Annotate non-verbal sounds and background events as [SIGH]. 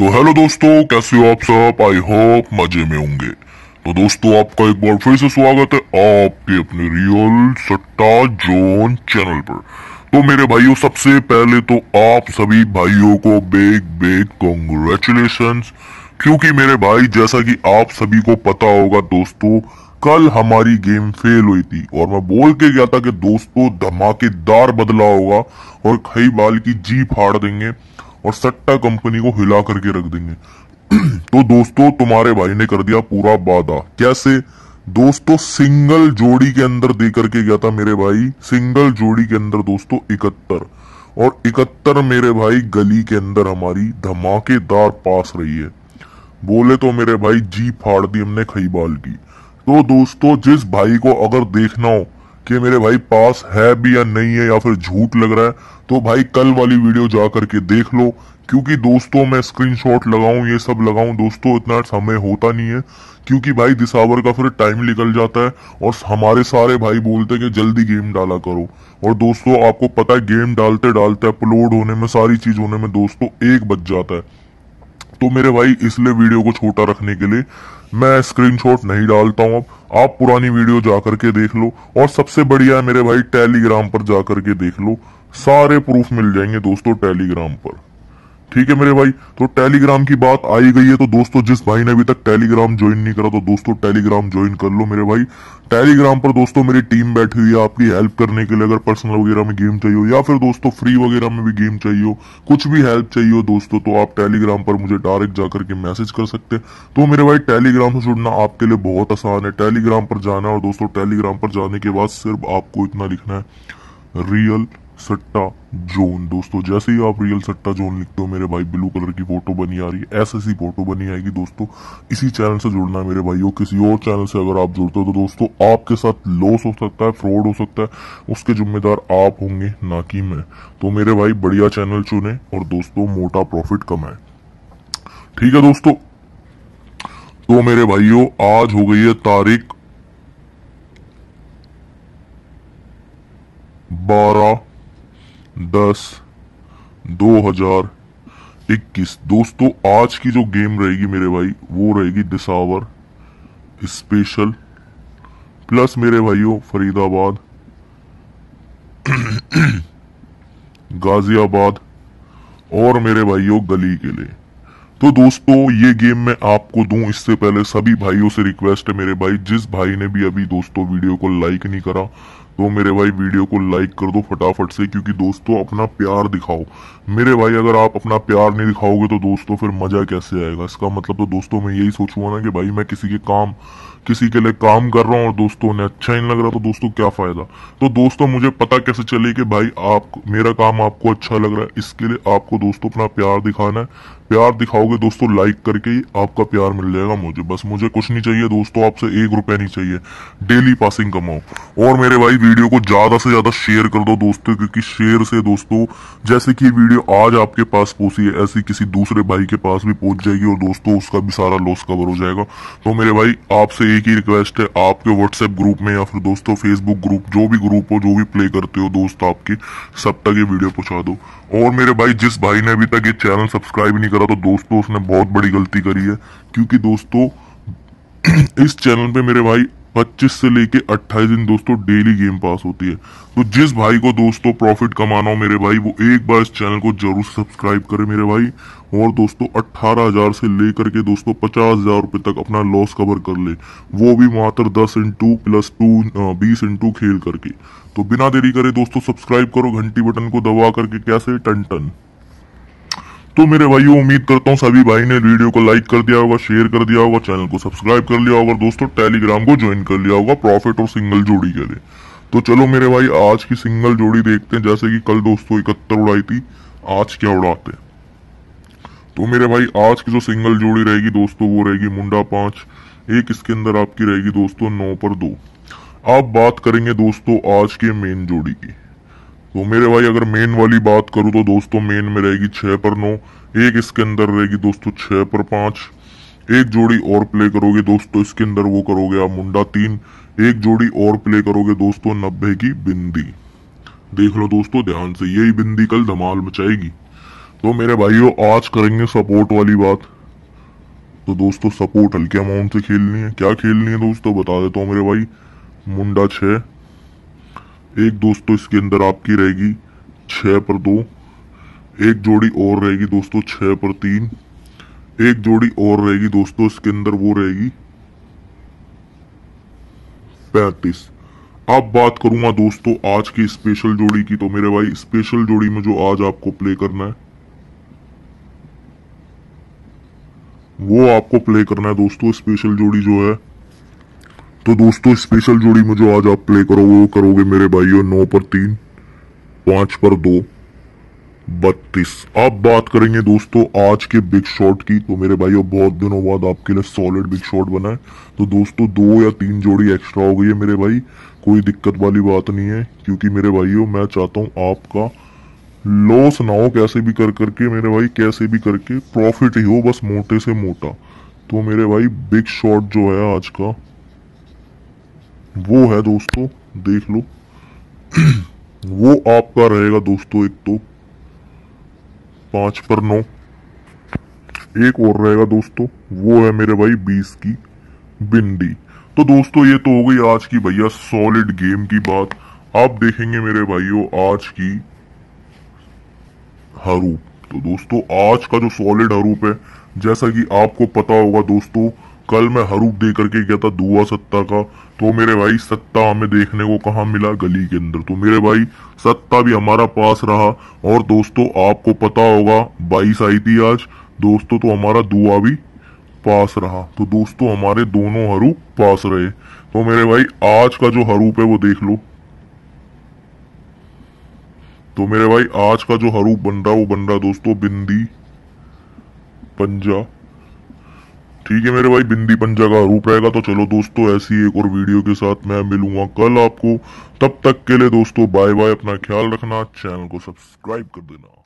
तो हेलो दोस्तों कैसे हो आप सब आई होप मजे में होंगे तो दोस्तों आपका एक बार फिर से स्वागत है आपके अपने रियल सट्टा जोन चैनल पर तो मेरे भाइयों सबसे पहले तो आप सभी भाइयों को बेग बेग कॉन्ग्रेचुलेशन क्योंकि मेरे भाई जैसा कि आप सभी को पता होगा दोस्तों कल हमारी गेम फेल हुई थी और मैं बोल के गया था कि दोस्तों धमाकेदार बदला होगा और खई बाल की जी फाड़ देंगे और सट्टा कंपनी को हिला करके रख देंगे [CLEARS THROAT] तो दोस्तों तुम्हारे भाई ने कर दिया पूरा वादा कैसे दोस्तों सिंगल जोड़ी के अंदर दे करके गया था मेरे भाई सिंगल जोड़ी के अंदर दोस्तों इकहत्तर और इकहत्तर मेरे भाई गली के अंदर हमारी धमाकेदार पास रही है बोले तो मेरे भाई जी फाड़ दी हमने खईबाल की तो दोस्तों जिस भाई को अगर देखना हो कि मेरे भाई पास है भी या नहीं है या फिर झूठ लग रहा है तो भाई कल वाली वीडियो जा करके देख लो क्योंकि दोस्तों मैं स्क्रीनशॉट लगाऊं ये सब लगाऊं दोस्तों इतना समय होता नहीं है क्योंकि भाई दिसावर का फिर टाइम निकल जाता है और हमारे सारे भाई बोलते हैं कि जल्दी गेम डाला करो और दोस्तों आपको पता है गेम डालते डालते अपलोड होने में सारी चीज होने में दोस्तों एक बज जाता है तो मेरे भाई इसलिए वीडियो को छोटा रखने के लिए मैं स्क्रीनशॉट नहीं डालता हूं अब आप पुरानी वीडियो जाकर के देख लो और सबसे बढ़िया है मेरे भाई टेलीग्राम पर जाकर के देख लो सारे प्रूफ मिल जाएंगे दोस्तों टेलीग्राम पर ठीक है मेरे भाई तो टेलीग्राम की बात आई गई है तो दोस्तों जिस भाई ने अभी तक टेलीग्राम ज्वाइन नहीं करा तो दोस्तों टेलीग्राम ज्वाइन कर लो मेरे भाई टेलीग्राम पर दोस्तों मेरी टीम बैठी हुई है आपकी हेल्प करने के लिए अगर पर्सनल वगैरह में गेम चाहिए हो या फिर दोस्तों फ्री वगैरह में भी गेम चाहिए हो कुछ भी हेल्प चाहिए हो दोस्तों तो आप टेलीग्राम पर मुझे डायरेक्ट जाकर के मैसेज कर सकते हैं तो मेरे भाई टेलीग्राम से जुड़ना आपके लिए बहुत आसान है टेलीग्राम पर जाना और दोस्तों टेलीग्राम पर जाने के बाद सिर्फ आपको इतना लिखना है रियल सट्टा जोन दोस्तों जैसे ही आप रियल सट्टा जोन लिखते हो मेरे भाई ब्लू कलर की फोटो बनी आ रही है ऐसी सी फोटो बनी आएगी दोस्तों इसी चैनल से जुड़ना है मेरे भाई और किसी और चैनल से अगर आप जुड़ते हो तो दोस्तों आपके साथ लॉस हो सकता है फ्रॉड हो सकता है उसके जिम्मेदार आप होंगे ना कि मैं तो मेरे भाई बढ़िया चैनल चुने और दोस्तों मोटा प्रॉफिट कमाए ठीक है दोस्तों तो मेरे भाइयों आज हो गई है तारीख बारह दस दो हजार इक्कीस दोस्तों आज की जो गेम रहेगी मेरे भाई वो रहेगी दिसावर स्पेशल प्लस मेरे भाइयों फरीदाबाद गाजियाबाद और मेरे भाइयों गली के लिए तो दोस्तों ये गेम मैं आपको दूं इससे पहले सभी भाइयों से रिक्वेस्ट है मेरे भाई जिस भाई ने भी अभी दोस्तों वीडियो को लाइक नहीं करा तो मेरे भाई वीडियो को लाइक कर दो फटाफट से क्योंकि दोस्तों अपना प्यार दिखाओ मेरे भाई अगर आप अपना प्यार नहीं दिखाओगे तो दोस्तों फिर मज़ा कैसे आएगा इसका मतलब तो दोस्तों मैं यही सोचूंगा ना कि भाई मैं किसी के काम किसी के लिए काम कर रहा हूँ और दोस्तों ने अच्छा ही लग रहा तो दोस्तों क्या फ़ायदा तो दोस्तों मुझे पता कैसे चले कि भाई आप मेरा काम आपको अच्छा लग रहा है इसके लिए आपको दोस्तों अपना प्यार दिखाना है प्यार दिखाओगे दोस्तों लाइक करके ही आपका प्यार मिल जाएगा मुझे बस मुझे कुछ नहीं चाहिए दोस्तों आपसे एक रुपया नहीं चाहिए डेली पासिंग कमाओ और मेरे भाई वीडियो को ज्यादा से ज्यादा शेयर कर दो दोस्तों क्योंकि शेयर से दोस्तों जैसे कि वीडियो आज आपके पास पहुंची है ऐसी किसी दूसरे भाई के पास भी पहुंच जाएगी और दोस्तों उसका भी सारा लॉस कवर हो जाएगा तो मेरे भाई आपसे एक ही रिक्वेस्ट है आपके व्हाट्सएप ग्रुप में या फिर दोस्तों फेसबुक ग्रुप जो भी ग्रुप हो जो भी प्ले करते हो दोस्त आपके सब तक ये वीडियो पहुंचा दो और मेरे भाई जिस भाई ने अभी तक ये चैनल सब्सक्राइब नहीं करा तो दोस्तों उसने बहुत बड़ी गलती करी है क्योंकि दोस्तों [CLEARS THROAT] इस चैनल पे मेरे भाई पच्चीस से लेके अट्ठाईस दिन दोस्तों डेली गेम पास होती है तो जिस भाई को दोस्तों प्रॉफिट कमाना हो मेरे भाई वो एक बार इस चैनल को जरूर सब्सक्राइब करे मेरे भाई और दोस्तों अट्ठारह हजार से लेकर के दोस्तों पचास हजार रुपए तक अपना लॉस कवर कर ले वो भी मात्र दस इंटू प्लस टू बीस इंटू खेल करके तो बिना देरी करे दोस्तों सब्सक्राइब करो घंटी बटन को दबा करके कैसे टन टन तो मेरे भाई उम्मीद करता हूँ सभी भाई ने वीडियो को लाइक कर दिया होगा शेयर कर दिया होगा चैनल को सब्सक्राइब कर लिया होगा दोस्तों टेलीग्राम को ज्वाइन कर लिया होगा प्रॉफिट और सिंगल जोड़ी के लिए तो चलो मेरे भाई आज की सिंगल जोड़ी देखते हैं जैसे कि कल दोस्तों इकहत्तर उड़ाई थी आज क्या उड़ाते तो मेरे भाई आज की जो सिंगल जोड़ी रहेगी दोस्तों वो रहेगी मुंडा पांच एक इसके अंदर आपकी रहेगी दोस्तों नौ पर दो आप बात करेंगे दोस्तों आज के मेन जोड़ी की तो मेरे भाई अगर मेन वाली बात करूँ तो दोस्तों मेन में रहेगी छः पर नौ एक इसके अंदर रहेगी दोस्तों छः पर पाँच एक जोड़ी और प्ले करोगे दोस्तों इसके अंदर वो करोगे आप मुंडा तीन एक जोड़ी और प्ले करोगे दोस्तों नब्बे की बिंदी देख लो दोस्तों ध्यान से यही बिंदी कल धमाल मचाएगी तो मेरे भाइयों आज करेंगे सपोर्ट वाली बात तो दोस्तों सपोर्ट हल्के अमाउंट से खेलनी है क्या खेलनी है दोस्तों बता देता हूँ मेरे भाई मुंडा छः एक दोस्तों तो इसके अंदर आपकी रहेगी छ पर दो एक जोड़ी और रहेगी दोस्तों छ पर तीन एक जोड़ी और रहेगी दोस्तों इसके अंदर वो रहेगी पैतीस अब बात करूंगा दोस्तों आज की स्पेशल जोड़ी की तो मेरे भाई स्पेशल जोड़ी में जो आज आपको प्ले करना है वो आपको प्ले करना है दोस्तों स्पेशल जोड़ी जो है तो दोस्तों स्पेशल जोड़ी में जो आज आप प्ले करोगे वो करोगे मेरे भाइयों नौ पर तीन पांच पर दो बत्तीस अब बात करेंगे दोस्तों आज के बिग शॉट की तो मेरे भाइयों बहुत दिनों बाद आपके लिए सॉलिड बिग शॉट बना है तो दोस्तों दो या तीन जोड़ी एक्स्ट्रा हो गई है मेरे भाई कोई दिक्कत वाली बात नहीं है क्योंकि मेरे भाइयों मैं चाहता हूँ आपका लॉस ना हो कैसे भी कर करके मेरे भाई कैसे भी करके प्रॉफिट ही हो बस मोटे से मोटा तो मेरे भाई बिग शॉट जो है आज का वो है दोस्तों देख लो [CLEARS THROAT] वो आपका रहेगा दोस्तों एक तो पांच पर नौ एक और रहेगा दोस्तों वो है मेरे भाई बीस की बिंदी तो दोस्तों ये तो हो गई आज की भैया सॉलिड गेम की बात आप देखेंगे मेरे भाइयों आज की हरूप तो दोस्तों आज का जो सॉलिड हरूप है जैसा कि आपको पता होगा दोस्तों कल मैं हरूप दे करके गया था दुआ सत्ता का तो मेरे भाई सत्ता हमें देखने को कहा मिला गली के अंदर तो मेरे भाई सत्ता भी हमारा पास रहा और दोस्तों आपको पता होगा बाईस आई थी आज दोस्तों तो हमारा दुआ भी पास रहा तो दोस्तों हमारे दोनों हरूप पास रहे तो मेरे भाई आज का जो हरूप है वो देख लो तो मेरे भाई आज का जो हरूप बन रहा वो बन रहा दोस्तों बिंदी पंजा ठीक है मेरे भाई बिंदी पंजा का रूप रहेगा तो चलो दोस्तों ऐसी एक और वीडियो के साथ मैं मिलूंगा कल आपको तब तक के लिए दोस्तों बाय बाय अपना ख्याल रखना चैनल को सब्सक्राइब कर देना